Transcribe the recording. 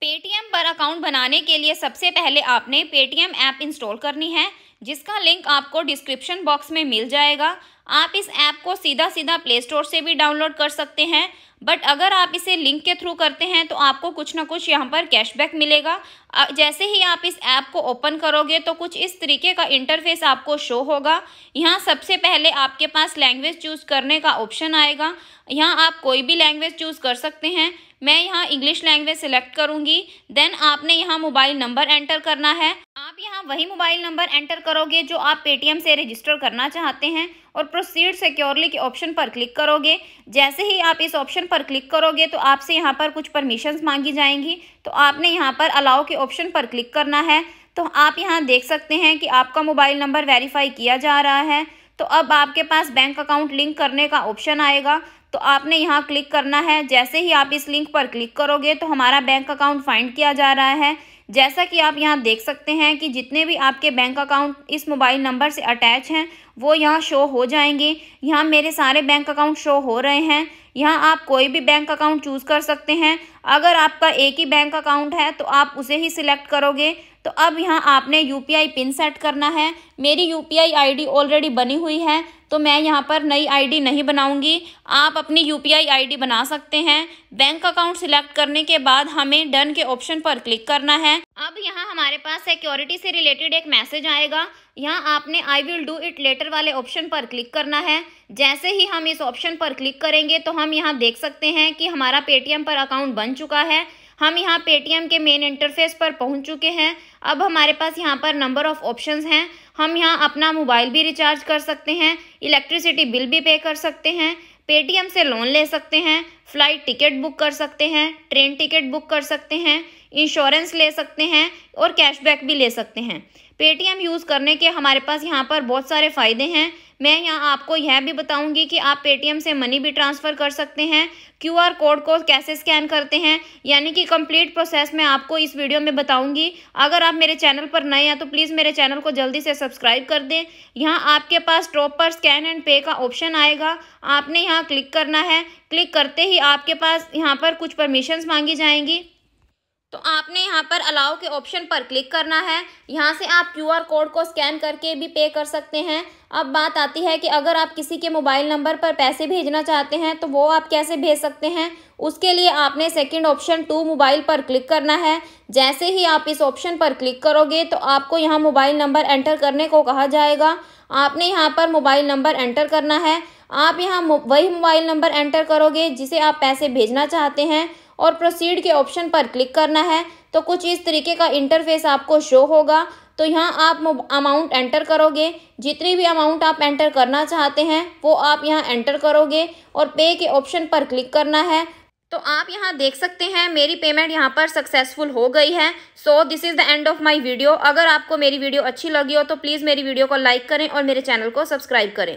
Paytm पर account बनाने के लिए सबसे पहले आपने पेटीएम ऐप इंस्टॉल करनी है जिसका लिंक आपको डिस्क्रिप्शन बॉक्स में मिल जाएगा आप इस ऐप को सीधा सीधा प्ले स्टोर से भी डाउनलोड कर सकते हैं बट अगर आप इसे लिंक के थ्रू करते हैं तो आपको कुछ ना कुछ यहाँ पर कैशबैक मिलेगा जैसे ही आप इस ऐप को ओपन करोगे तो कुछ इस तरीके का इंटरफेस आपको शो होगा यहाँ सबसे पहले आपके पास लैंग्वेज चूज़ करने का ऑप्शन आएगा यहाँ आप कोई भी लैंग्वेज चूज़ कर सकते हैं मैं यहाँ इंग्लिश लैंग्वेज सेलेक्ट करूँगी देन आपने यहाँ मोबाइल नंबर एंटर करना है यहाँ वही मोबाइल नंबर एंटर करोगे जो आप पेटीएम से रजिस्टर करना चाहते हैं और प्रोसीड सिक्योरली के ऑप्शन पर क्लिक करोगे जैसे ही आप इस ऑप्शन पर क्लिक करोगे तो आपसे यहाँ पर कुछ परमिशंस मांगी जाएंगी तो आपने यहाँ पर अलाउ के ऑप्शन पर क्लिक करना है तो आप यहाँ देख सकते हैं कि आपका मोबाइल नंबर वेरीफाई किया जा रहा है तो अब आपके पास बैंक अकाउंट लिंक करने का ऑप्शन आएगा तो आपने यहाँ क्लिक करना है जैसे ही आप इस लिंक पर क्लिक करोगे तो हमारा बैंक अकाउंट फाइंड किया जा रहा है जैसा कि आप यहाँ देख सकते हैं कि जितने भी आपके बैंक अकाउंट इस मोबाइल नंबर से अटैच हैं वो यहाँ शो हो जाएंगे यहाँ मेरे सारे बैंक अकाउंट शो हो रहे हैं यहाँ आप कोई भी बैंक अकाउंट चूज़ कर सकते हैं अगर आपका एक ही बैंक अकाउंट है तो आप उसे ही सिलेक्ट करोगे तो अब यहाँ आपने यू पिन सेट करना है मेरी यू पी ऑलरेडी बनी हुई है तो मैं यहाँ पर नई आईडी नहीं बनाऊंगी आप अपनी यू आईडी बना सकते हैं बैंक अकाउंट सिलेक्ट करने के बाद हमें डन के ऑप्शन पर क्लिक करना है अब यहाँ हमारे पास सिक्योरिटी से रिलेटेड एक मैसेज आएगा यहाँ आपने I will do it later वाले ऑप्शन पर क्लिक करना है जैसे ही हम इस ऑप्शन पर क्लिक करेंगे तो हम यहाँ देख सकते हैं कि हमारा पेटीएम पर अकाउंट बन चुका है हम यहाँ पेटीएम के मेन इंटरफेस पर पहुँच चुके हैं अब हमारे पास यहाँ पर नंबर ऑफ़ ऑप्शन हैं हम यहाँ अपना मोबाइल भी रिचार्ज कर सकते हैं इलेक्ट्रिसिटी बिल भी पे कर सकते हैं पेटीएम से लोन ले सकते हैं फ्लाइट टिकट बुक कर सकते हैं ट्रेन टिकट बुक कर सकते हैं इंश्योरेंस ले सकते हैं और कैशबैक भी ले सकते हैं पेटीएम यूज़ करने के हमारे पास यहाँ पर बहुत सारे फ़ायदे हैं मैं यहाँ आपको यह भी बताऊँगी कि आप पेटीएम से मनी भी ट्रांसफ़र कर सकते हैं क्यूआर कोड को कैसे स्कैन करते हैं यानी कि कंप्लीट प्रोसेस मैं आपको इस वीडियो में बताऊँगी अगर आप मेरे चैनल पर नए हैं तो प्लीज़ मेरे चैनल को जल्दी से सब्सक्राइब कर दें यहाँ आपके पास टॉप पर स्कैन एंड पे का ऑप्शन आएगा आपने यहाँ क्लिक करना है क्लिक करते ही आपके पास यहाँ पर कुछ परमिशंस मांगी जाएंगी तो आपने यहाँ पर अलाउ के ऑप्शन पर क्लिक करना है यहाँ से आप आर कोड को स्कैन करके भी पे कर सकते हैं अब बात आती है कि अगर आप किसी के मोबाइल नंबर पर पैसे भेजना चाहते हैं तो वो आप कैसे भेज सकते हैं उसके लिए आपने सेकंड ऑप्शन टू मोबाइल पर क्लिक करना है जैसे ही आप इस ऑप्शन पर क्लिक करोगे तो आपको यहाँ मोबाइल नंबर एंटर करने को कहा जाएगा आपने यहाँ पर मोबाइल नंबर एंटर करना है आप यहाँ वही मोबाइल नंबर एंटर करोगे जिसे आप पैसे भेजना चाहते हैं और प्रोसीड के ऑप्शन पर क्लिक करना है तो कुछ इस तरीके का इंटरफेस आपको शो होगा तो यहाँ आप अमाउंट एंटर करोगे जितनी भी अमाउंट आप एंटर करना चाहते हैं वो आप यहाँ एंटर करोगे और पे के ऑप्शन पर क्लिक करना है तो आप यहाँ देख सकते हैं मेरी पेमेंट यहाँ पर सक्सेसफुल हो गई है so this is the end of my video अगर आपको मेरी वीडियो अच्छी लगी हो तो प्लीज़ मेरी वीडियो को लाइक करें और मेरे चैनल को सब्सक्राइब करें